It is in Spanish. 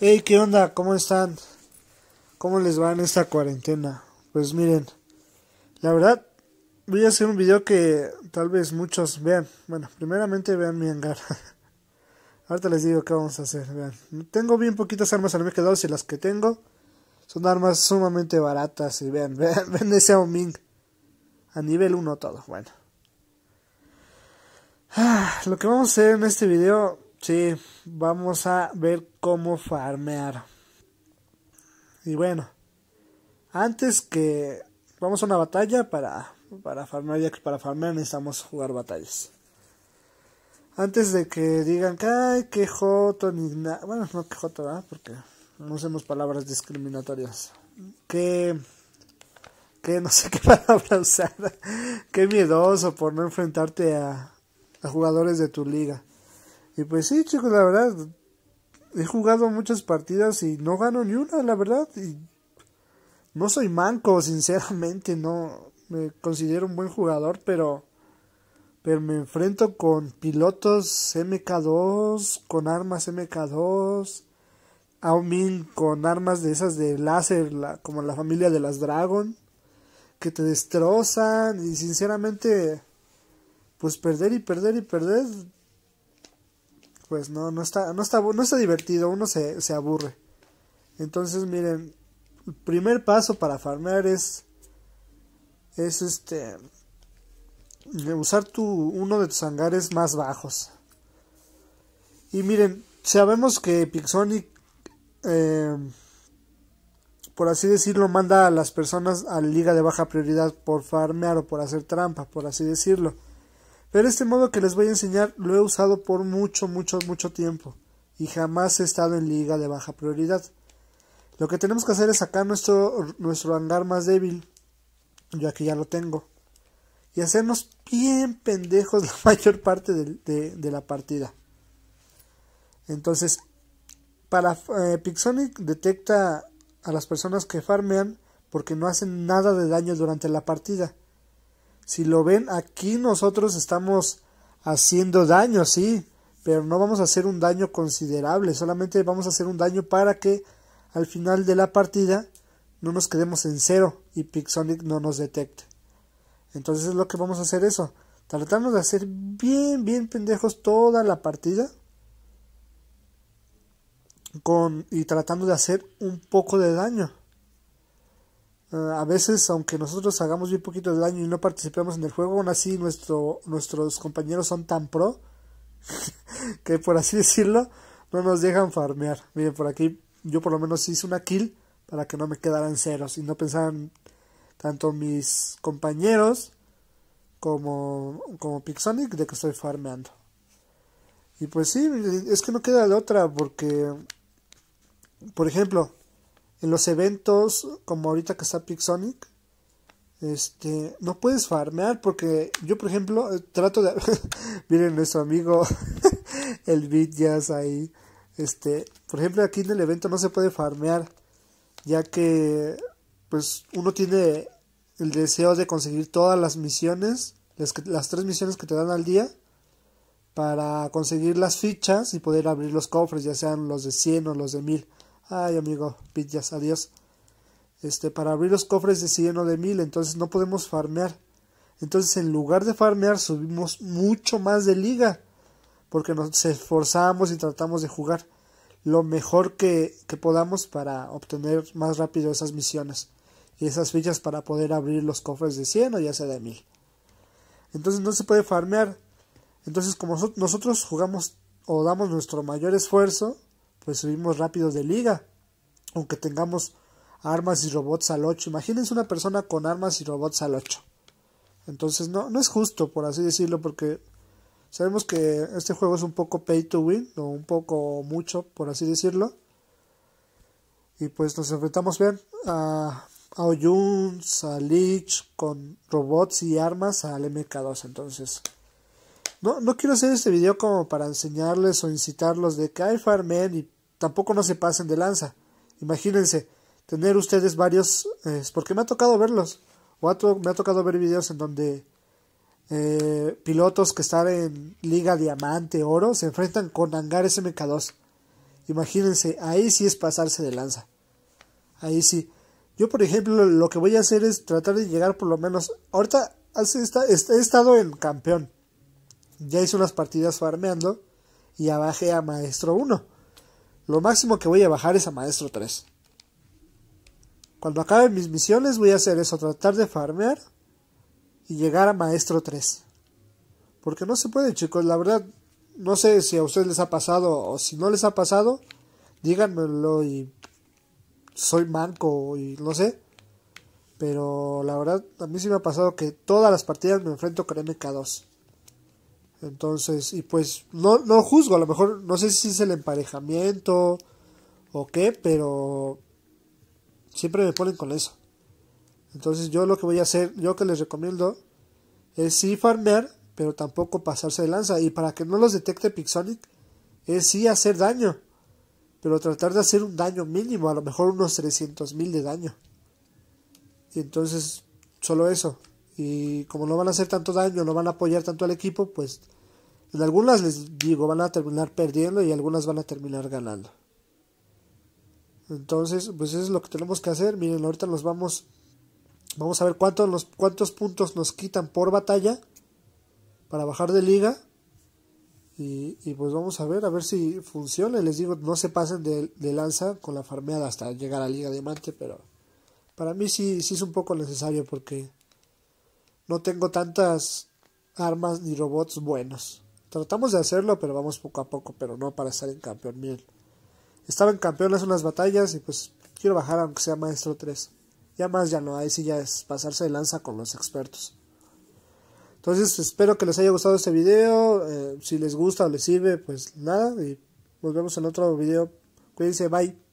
Hey, ¿qué onda? ¿Cómo están? ¿Cómo les va en esta cuarentena? Pues miren, la verdad, voy a hacer un video que tal vez muchos vean. Bueno, primeramente vean mi hangar. Ahorita les digo qué vamos a hacer, vean. Tengo bien poquitas armas al mercado y las que tengo son armas sumamente baratas. Y vean, vean, ese Oming. A nivel 1 todo, bueno. Lo que vamos a hacer en este video Sí, vamos a ver cómo farmear. Y bueno, antes que vamos a una batalla para, para farmear, ya que para farmear necesitamos jugar batallas. Antes de que digan que hay que joto, ni nada. Bueno, no que joto, ¿verdad? Porque no usemos palabras discriminatorias. Que. Que no sé qué palabra usar. que miedoso por no enfrentarte a, a jugadores de tu liga. Y pues sí, chicos, la verdad, he jugado muchas partidas y no gano ni una, la verdad. Y no soy manco, sinceramente, no me considero un buen jugador, pero, pero me enfrento con pilotos MK2, con armas MK2, aun con armas de esas de láser, como la familia de las Dragon, que te destrozan y sinceramente, pues perder y perder y perder pues no, no está, no está, no está divertido, uno se, se aburre. Entonces, miren, el primer paso para farmear es, es este, usar tu, uno de tus hangares más bajos. Y miren, sabemos que Pixonic, eh, por así decirlo, manda a las personas a la liga de baja prioridad por farmear o por hacer trampa, por así decirlo. Pero este modo que les voy a enseñar lo he usado por mucho, mucho, mucho tiempo y jamás he estado en liga de baja prioridad. Lo que tenemos que hacer es sacar nuestro, nuestro hangar más débil, yo aquí ya lo tengo, y hacernos bien pendejos la mayor parte de, la partida. Entonces, para eh, Pixonic detecta a las personas que farmean porque no hacen nada de daño durante la partida. Si lo ven, aquí nosotros estamos haciendo daño, sí, pero no vamos a hacer un daño considerable, solamente vamos a hacer un daño para que al final de la partida no nos quedemos en cero y Pixonic no nos detecte. Entonces es lo que vamos a hacer eso, Tratando de hacer bien, bien pendejos toda la partida con, y tratando de hacer un poco de daño. Eh, a veces, aunque nosotros hagamos bien poquito de daño y no participemos en el juego, aún así nuestro, nuestros compañeros son tan pro que, por así decirlo, no nos dejan farmear. Miren, por aquí yo por lo menos hice una kill para que no me quedaran ceros y no pensaran tanto mis compañeros como, como Pixonic de que estoy farmeando. Y pues sí, es que no queda de otra porque, por ejemplo, en los eventos como ahorita que está Pixonic este no puedes farmear porque yo por ejemplo eh, trato de miren nuestro amigo el beat jazz ahí este por ejemplo aquí en el evento no se puede farmear ya que pues uno tiene el deseo de conseguir todas las misiones las, las tres misiones que te dan al día para conseguir las fichas y poder abrir los cofres ya sean los de 100 o los de 1000 Ay, amigo, pillas, adiós. Este, para abrir los cofres de 100 o de 1000, entonces no podemos farmear. Entonces, en lugar de farmear, subimos mucho más de liga. Porque nos esforzamos y tratamos de jugar lo mejor que, que podamos para obtener más rápido esas misiones y esas fichas para poder abrir los cofres de 100 o ya sea de 1000. Entonces no se puede farmear. Entonces como nosotros jugamos o damos nuestro mayor esfuerzo, pues subimos rápido de liga, aunque tengamos armas y robots al 8. Imagínense una persona con armas y robots al 8. Entonces no, es justo, por así decirlo, porque sabemos que este juego es un poco pay to win, o un poco mucho, por así decirlo. Y pues nos enfrentamos bien a, a Oyuns, a Leech, con robots y armas al MK2. Entonces, no, quiero hacer este video como para enseñarles o incitarlos de que hay farmen y tampoco no se pasen de lanza. Imagínense, tener ustedes varios, eh, porque me ha tocado verlos, o me ha tocado ver videos en donde eh, pilotos que están en Liga Diamante Oro se enfrentan con hangares MK2. Imagínense, ahí sí es pasarse de lanza. Ahí sí. Yo, por ejemplo, lo que voy a hacer es tratar de llegar por lo menos. Ahorita he estado en campeón. Ya hice unas partidas farmeando y ya bajé a maestro 1 lo máximo que voy a bajar es a maestro 3. Cuando acabe mis misiones voy a hacer eso, tratar de farmear y llegar a maestro 3. Porque no se puede, chicos, la verdad, no sé si a ustedes les ha pasado o si no les ha pasado, díganmelo y soy manco y no sé. Pero la verdad, a mí sí me ha pasado que todas las partidas me enfrento con MK2. Entonces, y pues no, no juzgo, a lo mejor no sé si es el emparejamiento o qué, pero siempre me ponen con eso. Entonces yo lo que voy a hacer, yo que les recomiendo, es sí farmear, pero tampoco pasarse de lanza. Y para que no los detecte Pixonic, es sí hacer daño, pero tratar de hacer un daño mínimo, a lo mejor unos 300.000 mil de daño. Y entonces, solo eso, y como no van a hacer tanto daño, no van a apoyar tanto al equipo, pues en algunas les digo, van a terminar perdiendo y algunas van a terminar ganando. Entonces, pues eso es lo que tenemos que hacer. Miren, ahorita nos vamos vamos a ver cuántos puntos nos quitan por batalla para bajar de liga. Y, y, pues vamos a ver, a ver si funciona. Les digo, no se pasen de, lanza con la farmeada hasta llegar a Liga Diamante, pero para mí sí, sí es un poco necesario porque no tengo tantas armas ni robots buenos. Tratamos de hacerlo, pero vamos poco a poco, pero no para estar en campeón miel. Estaba en campeón hace unas batallas y pues quiero bajar aunque sea maestro 3. Ya más ya no, ahí sí ya es pasarse de lanza con los expertos. Entonces espero que les haya gustado este video. Eh, si les gusta o les sirve, pues nada. Y nos vemos en otro video. Cuídense, bye.